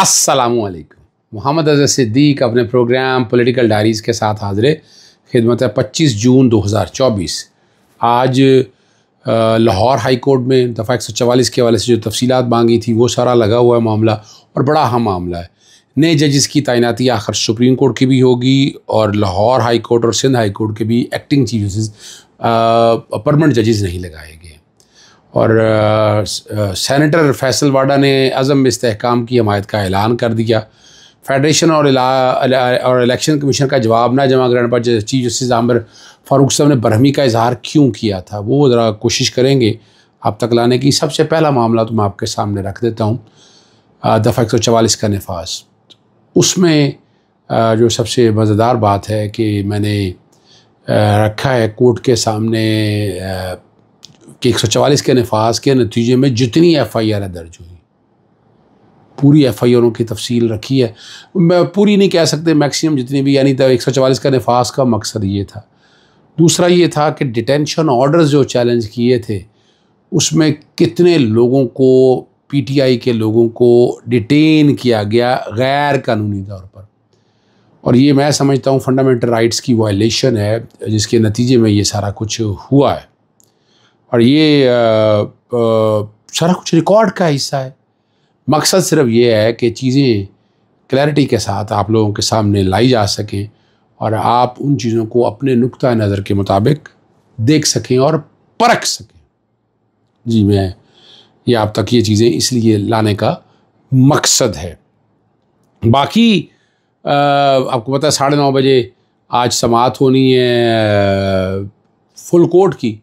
असलकुम मोहम्मद अजर सिद्दीक अपने प्रोग्राम पॉलिटिकल डायरीज़ के साथ हाजिर खिदमत है 25 जून 2024 आज लाहौर हाई कोर्ट में दफ़ा चवालीस के हवाले से जो तफसीत मांगी थी वो सारा लगा हुआ है मामला और बड़ा अहम मामला है नए जजेस की तैनाती आखिर सुप्रीम कोर्ट की भी होगी और लाहौर हाई कोर्ट और सिंध हाई कोर्ट के भी एक्टिंग चीफ जस्टिस परमानेंट जजेस नहीं लगाएगी और सैनिटर फैसल वाडा ने अज़म इसकाम की हमायत का ऐलान कर दिया फेडरेशन और इला, और इलेक्शन कमीशन का जवाब ना जमा कराने पर चीफ जस्टिस आमिर फारूक साहब ने बरहमी का इजहार क्यों किया था वो ज़रा कोशिश करेंगे आप तक लाने की सबसे पहला मामला तो मैं आपके सामने रख देता हूँ दफ़ा एक सौ चवालीस का नफाज उसमें जो सबसे मज़ेदार बात है कि मैंने रखा है कोर्ट के सामने कि एक सौ चवालीस के नफाज के नतीजे में जितनी एफ़ आई आर दर्ज हुई पूरी एफ़ आई आरों की तफसील रखी है मैं पूरी नहीं कह सकते मैक्सिमम जितनी भी यानी एक सौ चवालीस का नफाज का मकसद ये था दूसरा ये था कि डिटेंशन ऑर्डर जो चैलेंज किए थे उसमें कितने लोगों को पीटीआई के लोगों को डिटेन किया गया गैर कानूनी तौर पर और ये मैं समझता हूँ फंडामेंटल राइट्स की वायलेशन है जिसके नतीजे में ये सारा कुछ हुआ है और ये आ, आ, सारा कुछ रिकॉर्ड का हिस्सा है मकसद सिर्फ ये है कि चीज़ें क्लैरिटी के साथ आप लोगों के सामने लाई जा सकें और आप उन चीज़ों को अपने नुक़ नज़र के मुताबिक देख सकें और परख सकें जी मैं ये आप तक ये चीज़ें इसलिए लाने का मकसद है बाकी आ, आपको पता है साढ़े नौ बजे आज समात होनी है फुल कोर्ट की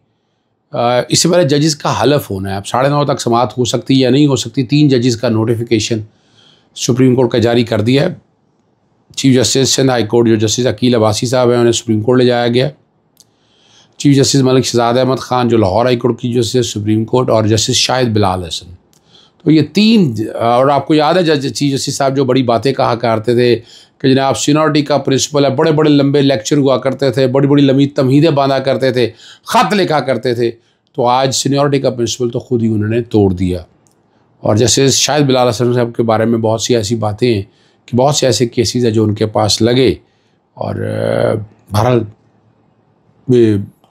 इससे पहले जजेस का हलफ होना है अब साढ़े नौ तक समाप्त हो सकती है या नहीं हो सकती तीन जजेस का नोटिफिकेशन सुप्रीम कोर्ट का जारी कर दिया है chief justice Sindh high court जो जस्टिस अकील अबासी साहब हैं उन्हें सुप्रीम कोर्ट ले जाया गया चीफ जस्टिस मलिक शहजाद अहमद ख़ान जो लाहौर हाई कोर्ट की जस्टिस सुप्रीम कोर्ट और जस्टिस शाहिद बिलाल हसन तो ये तीन और आपको याद है जज चीफ जस्टिस साहब जो बड़ी बातें कहा करते थे कि जनाब सीनॉरिटी का प्रिंसिपल है बड़े बड़े लंबे लेक्चर हुआ करते थे बड़ी बड़ी लंबी तमहीदें बांधा करते थे ख़त लिखा करते थे तो आज सीनियॉरिटी का प्रिंसिपल तो खुद ही उन्होंने तोड़ दिया और जैसे शायद बिलाल हसन साहब के बारे में बहुत सी ऐसी बातें हैं कि बहुत से ऐसे केसेस हैं जो उनके पास लगे और बहरहाल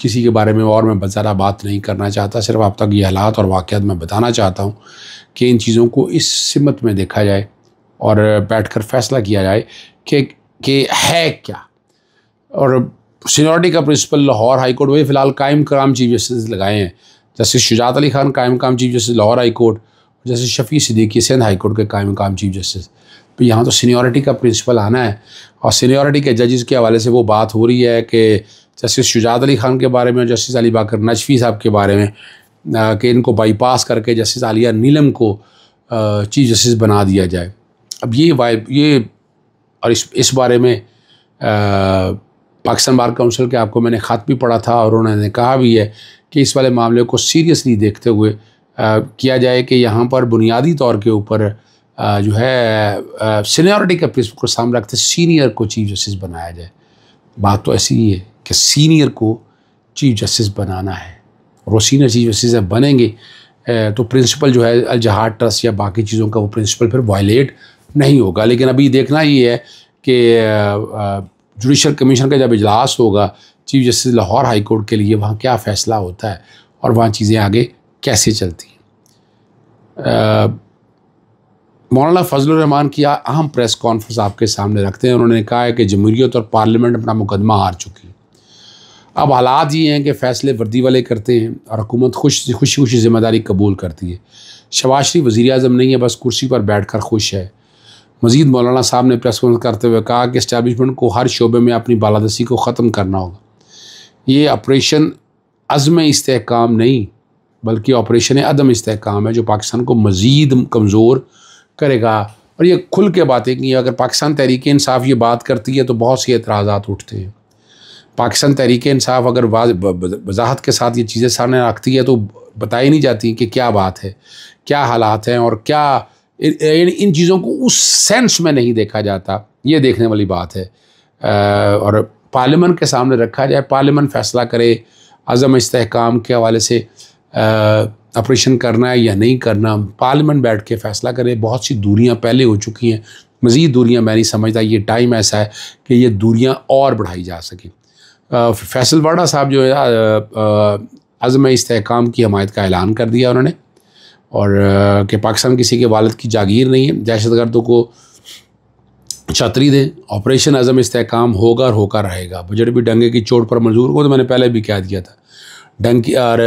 किसी के बारे में और मैं ज़्यादा बात नहीं करना चाहता सिर्फ आप तक ये हालात और वाक़ात मैं बताना चाहता हूँ कि इन चीज़ों को इस सिमत में देखा जाए और बैठ कर फैसला किया जाए कि कि है क्या और सीनियोरिटी का प्रिंसिपल लाहौर हाई कोर्ट में फिलहाल कायम कराम चीफ जस्टिस लगाए हैं जस्टिस शुजात अली खान कायम काम chief justice Lahore high court justice Shafi Siddiqui Sindh high court के कायम काम चीफ जस्टिस तो यहाँ तो सीनियोरिटी का प्रिंसिपल आना है और सीनियोरिटी के जजेस के हवाले से वो बात हो रही है कि जस्टिस शुजात अली खान के बारे में और जस्टिस अली बाकर नजफी साहब के बारे में कि इनको बाईपास करके जस्टिस आलिया नीलम को चीफ जस्टिस बना दिया जाए अब ये वाइब ये और इस इस बारे में आ, पाकिस्तान बार काउंसिल के आपको मैंने ख़त भी पढ़ा था और उन्होंने कहा भी है कि इस वाले मामले को सीरियसली देखते हुए आ, किया जाए कि यहाँ पर बुनियादी तौर के ऊपर जो है सीनियरिटी के प्रिंसिपल को सामने रखते सीनियर को चीफ जस्टिस बनाया जाए बात तो ऐसी ही है कि सीनियर को चीफ जस्टिस बनाना है और वो सीनियर चीफ जस्टिस जब बनेंगे तो प्रिंसिपल जो है अलजहाट ट्रस्ट या बाकी चीज़ों का वो प्रिंसिपल फिर वायलेट नहीं होगा लेकिन अभी देखना ये है कि जुडिशल कमीशन का जब इजलास होगा chief justice Lahore high court के लिए वहाँ क्या फ़ैसला होता है और वहाँ चीज़ें आगे कैसे चलती हैं मौलाना फजल रहमान की अहम प्रेस कॉन्फ्रेंस आपके सामने रखते हैं उन्होंने कहा है कि जमहूरीत और पार्लियामेंट अपना मुकदमा हार चुकी अब हालात ये हैं कि फ़ैसले वर्दी वाले करते हैं और हुकूमत खुश खुशी खुशी जिम्मेदारी कबूल करती है शबाज शरीफ वज़ी अजम नहीं है बस कुर्सी पर बैठ कर खुश है मजीद मौलाना साहब ने प्रेस कॉन्फ्रेंस करते हुए कहा कि इस्टेबलिशमेंट को हर शोबे में अपनी बालादसी को ख़त्म करना होगा ये ऑपरेशन अज़म इसकाम नहीं बल्कि ऑपरेशन अदम इसकाम है जो पाकिस्तान को मज़ीद कमज़ोर करेगा और ये खुल के बातें की अगर पाकिस्तान तहरीक इंसाफ ये बात करती है तो बहुत से एतराज़ा उठते हैं पाकिस्तान तहरीक इंसाफ अगर वजाहत के साथ ये चीज़ें सामने रखती है तो बताई नहीं जाती कि क्या बात है क्या हालात हैं और क्या इन चीज़ों को उस सेंस में नहीं देखा जाता ये देखने वाली बात है और पार्लियामेंट के सामने रखा जाए पार्लियामेंट फैसला करे अज़म इसकाम के हवाले से ऑपरेशन करना है या नहीं करना पार्लियामेंट बैठ के फैसला करे बहुत सी दूरियां पहले हो चुकी हैं मज़ीद दूरियां मैं नहीं समझता ये टाइम ऐसा है कि ये दूरियां और बढ़ाई जा सकें फैसलवाड़ा साहब जो है अज़म इसकाम की हमायत का ऐलान कर दिया उन्होंने और कि पाकिस्तान किसी के वालद की जागीर नहीं है दहशत गर्दों को छतरी दें ऑपरेशन अज़म इसकाम होगा और होकर रहेगा बजट भी डंगे की चोट पर मंजूर को तो मैंने पहले भी कह दिया था डंग और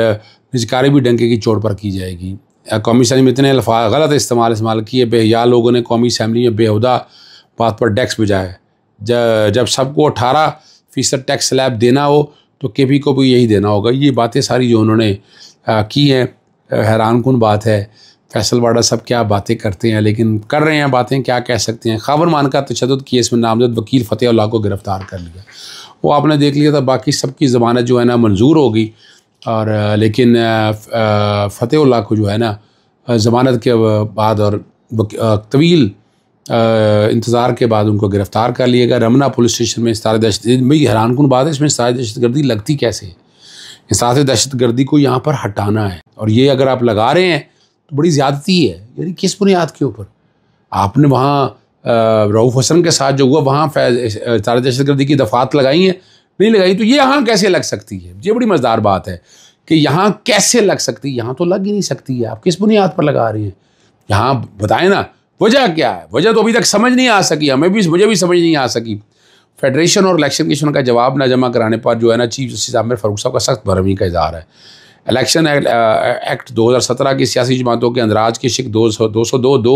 निजकारी भी डंगे की चोट पर की जाएगी कौमी असम्बली में इतने अल्फा गलत इस्तेमाल इस्तेमाल किए बेहया लोगों ने कौमी असम्बली में बेहुदा बात पर टैक्स है जब सबको अठारह फ़ीसद टैक्स स्लैब देना हो तो के पी को भी यही देना होगा ये बातें सारी जो उन्होंने की हैं हैरान कन बात है फैसलवाड़ा सब क्या बातें करते हैं लेकिन कर रहे हैं बातें क्या कह सकते हैं खाबर मान का तशद केस में नामजद वकील फ़तेह अल्लाह को गिरफ़्तार कर लिया वो आपने देख लिया था बाकी सबकी ज़मानत जो है ना मंजूर हो गई और लेकिन फ़तेह को जो है ना ज़मानत के बाद और तवील इंतज़ार के बाद उनको गिरफ़्तार कर लिया गया रमना पुलिस स्टेशन में सारे दहशत भाई हैरान कन बात है इसमें इस दहशत गर्दी लगती कैसे है दहशत गर्दी को यहाँ पर हटाना है और ये अगर आप लगा रहे हैं तो बड़ी ज़्यादती है यानी किस बुनियाद के ऊपर आपने वहाँ रऊफ़ हसन के साथ जो हुआ वहाँ दहशत दहशतगर्दी की दफात लगाई हैं नहीं लगाई तो ये यहाँ कैसे लग सकती है ये बड़ी मज़ेदार बात है कि यहाँ कैसे लग सकती है यहाँ तो लग ही नहीं सकती है आप किस बुनियाद पर लगा रहे हैं यहाँ बताएं ना वजह क्या है वजह तो अभी तक समझ नहीं आ सकी हमें भी मुझे भी समझ नहीं आ सकी फेडरेशन और इलेक्शन कमीशन का जवाब ना जमा कराने पर जो है ना चीफ जस्टिस आमिर फारूक साहब का सख्त भरमी का इजहार है इलेक्शन एक्ट 2017 की सियासी जमातों के अंदराज की शिक दो सौ दो सौ दो दो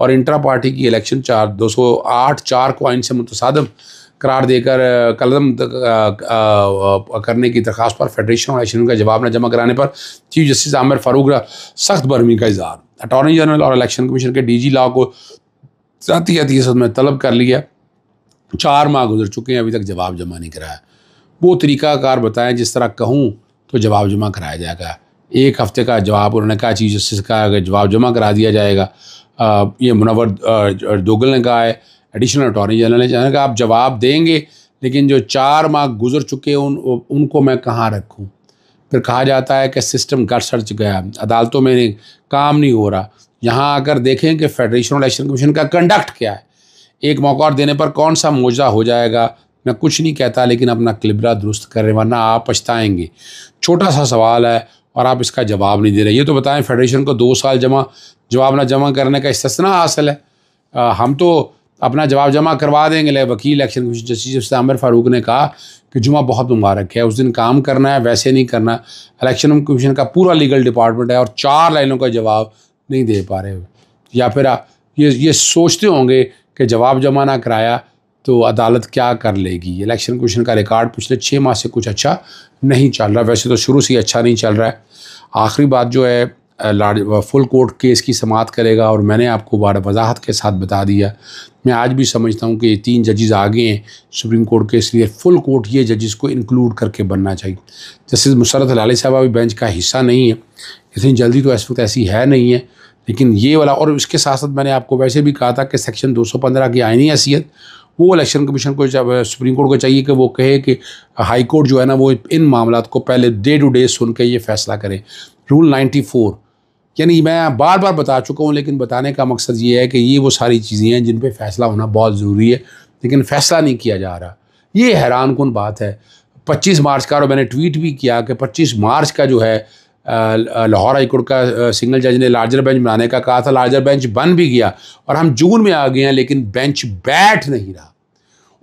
और इंट्रा पार्टी की इलेक्शन चार दो सौ आठ चार को आइन से मुतसादम करार देकर uh, कलम uh, uh, करने की दरख्वास्त पर फेडरेशन और इलेक्शन का जवाब न जमा कराने पर चीफ जस्टिस आमिर फारूक सख्त भरमी का इजहार अटॉर्नी जनरल और इलेक्शन कमीशन के डी जी लॉ को जतीय में तलब कर लिया चार माह गुजर चुके हैं अभी तक जवाब जमा नहीं कराया वो तरीकाकार बताएं जिस तरह कहूँ तो जवाब जमा कराया जाएगा एक हफ्ते का जवाब उन्होंने कहा चीज जस्टिस का जवाब जमा करा दिया जाएगा आ, ये मुनवर दोगल ने कहा है एडिशनल अटॉर्नी जनरल ने कहा आप जवाब देंगे लेकिन जो चार माह गुजर चुके हैं उन उनको मैं कहाँ रखूँ फिर कहा जाता है कि सिस्टम घट सड़ गया अदालतों में काम नहीं हो रहा यहाँ आकर देखें कि फेडरेशन इलेक्शन कमीशन का कंडक्ट क्या है एक मौका और देने पर कौन सा मोजा हो जाएगा मैं कुछ नहीं कहता लेकिन अपना क्लिबरा दुरुस्त करें वरना आप पछताएंगे छोटा सा सवाल है और आप इसका जवाब नहीं दे रहे ये तो बताएं फेडरेशन को दो साल जमा जवाब ना जमा करने का इस्तना हासिल है आ, हम तो अपना जवाब जमा करवा देंगे ले वकील election commission justice Aamir Farooq ने कहा कि जुमा बहुत मुबारक है उस दिन काम करना है वैसे नहीं करना इलेक्शन कमीशन का पूरा लीगल डिपार्टमेंट है और चार लाइनों का जवाब नहीं दे पा रहे या फिर ये ये सोचते होंगे कि जवाब जमा ना कराया तो अदालत क्या कर लेगी इलेक्शन कमीशन का रिकॉर्ड पिछले छः माह से कुछ अच्छा नहीं चल रहा वैसे तो शुरू से ही अच्छा नहीं चल रहा है आखिरी बात जो है लार्ज फुल कोर्ट केस की समात करेगा और मैंने आपको बार वजाहत के साथ बता दिया मैं आज भी समझता हूँ कि ये तीन जजेस आगे हैं सुप्रीम कोर्ट के इसलिए फुल कोर्ट ये जजेस को इंक्लूड करके बनना चाहिए जस्टिस मुसरत लाली साहब अभी बेंच का हिस्सा नहीं है इतनी जल्दी तो इस वक्त ऐसी है नहीं है लेकिन ये वाला और उसके साथ साथ मैंने आपको वैसे भी कहा था कि सेक्शन 215 की आइनी हैसियत वो इलेक्शन कमीशन को सुप्रीम कोर्ट को चाहिए कि वो कहे कि हाई कोर्ट जो है ना वो इन मामला को पहले डे टू डे सुन के ये फैसला करे रूल 94 यानी मैं बार बार बता चुका हूँ लेकिन बताने का मकसद ये है कि ये वो सारी चीज़ें हैं जिन पर फैसला होना बहुत ज़रूरी है लेकिन फैसला नहीं किया जा रहा ये हैरान कन बात है 25 मार्च का और मैंने ट्वीट भी किया कि 25 मार्च का जो है लाहौर हाईकोर्ट का सिंगल जज ने लार्जर बेंच बनाने का कहा था लार्जर बेंच बन भी गया और हम जून में आ गए हैं लेकिन बेंच बैठ नहीं रहा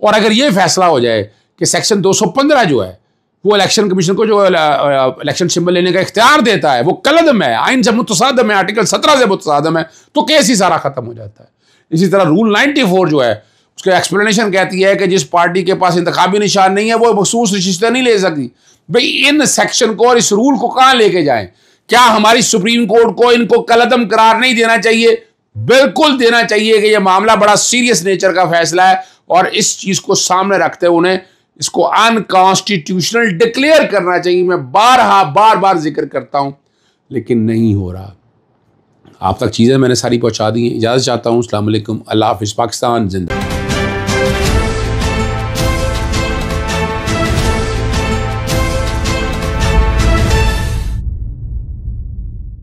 और अगर ये फैसला हो जाए कि सेक्शन 215 जो है वो इलेक्शन कमीशन को जो इलेक्शन सिंबल लेने का इख्तियार देता है वो कलदम है आइन से मुतसादम है आर्टिकल सत्रह से मुतसादम है तो केस ही सारा ख़त्म हो जाता है इसी तरह रूल नाइन्टी फोर जो है उसका एक्सप्लेनेशन कहती है कि जिस पार्टी के पास इंतबी निशान नहीं है वो मखसूस रिश्ते नहीं ले सकती भाई इन सेक्शन को और इस रूल को कहाँ लेके जाए क्या हमारी सुप्रीम कोर्ट को इनको कलदम करार नहीं देना चाहिए बिल्कुल देना चाहिए कि यह मामला बड़ा सीरियस नेचर का फैसला है और इस चीज़ को सामने रखते हुए उन्हें इसको अनकॉन्स्टिट्यूशनल डिक्लेयर करना चाहिए मैं बार हा बार बार जिक्र करता हूँ लेकिन नहीं हो रहा आप तक चीज़ें मैंने सारी पहुँचा दी इजाज़त चाहता हूँ अल्लाम अल्लाह हाफ़ पाकिस्तान जिंदगी